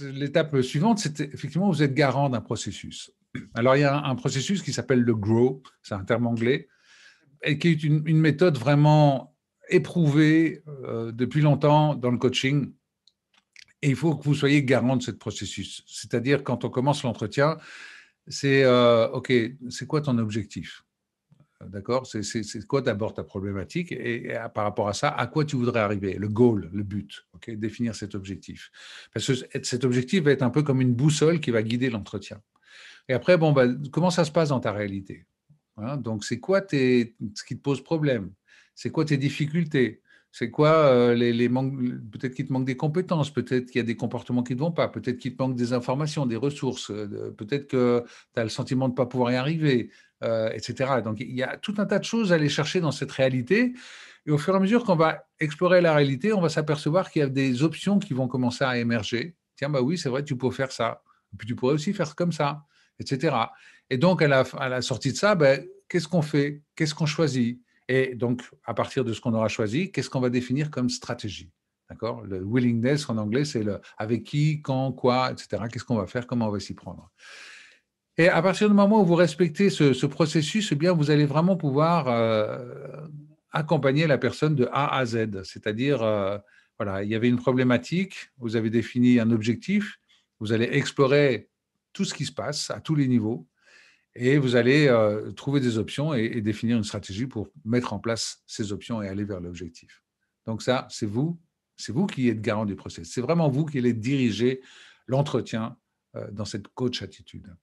L'étape euh, suivante, c'est effectivement, vous êtes garant d'un processus. Alors, il y a un processus qui s'appelle le GROW, c'est un terme anglais, et qui est une, méthode vraiment éprouvée euh, depuis longtemps dans le coaching. Et il faut que vous soyez garant de ce processus. C'est-à-dire, quand on commence l'entretien, c'est euh, OK, c'est quoi ton objectif D'accord C'est quoi d'abord ta problématique et, ah, par rapport à ça, à quoi tu voudrais arriver Le goal, le but, ok définir cet objectif. Parce que cet objectif va être un peu comme une boussole qui va guider l'entretien. Et après, bon, bah, comment ça se passe dans ta réalité hein? Donc, c'est quoi tes, ce qui te pose problème C'est quoi tes difficultés c'est quoi euh, les, Peut-être qu'il te manque des compétences, peut-être qu'il y a des comportements qui ne vont pas, peut-être qu'il te manque des informations, des ressources, euh, peut-être que tu as le sentiment de ne pas pouvoir y arriver, euh, etc. Donc il y a tout un tas de choses à aller chercher dans cette réalité. Et au fur et à mesure qu'on va explorer la réalité, on va s'apercevoir qu'il y a des options qui vont commencer à émerger. Tiens, bah oui, c'est vrai, tu peux faire ça. Et puis tu pourrais aussi faire comme ça, etc. Et donc à la, sortie de ça, ben, qu'est-ce qu'on fait Qu'est-ce qu'on choisit et donc, à partir de ce qu'on aura choisi, qu'est-ce qu'on va définir comme stratégie D'accord Le willingness en anglais, c'est le avec qui, quand, quoi, etc. Qu'est-ce qu'on va faire Comment on va s'y prendre Et à partir du moment où vous respectez ce, processus, eh bien, vous allez vraiment pouvoir euh, accompagner la personne de A à Z. C'est-à-dire, euh, voilà, il y avait une problématique, vous avez défini un objectif, vous allez explorer tout ce qui se passe à tous les niveaux, et vous allez euh, trouver des options et, définir une stratégie pour mettre en place ces options et aller vers l'objectif. Donc ça, c'est vous, c'est vous qui êtes garant du process. C'est vraiment vous qui allez diriger l'entretien euh, dans cette coach attitude.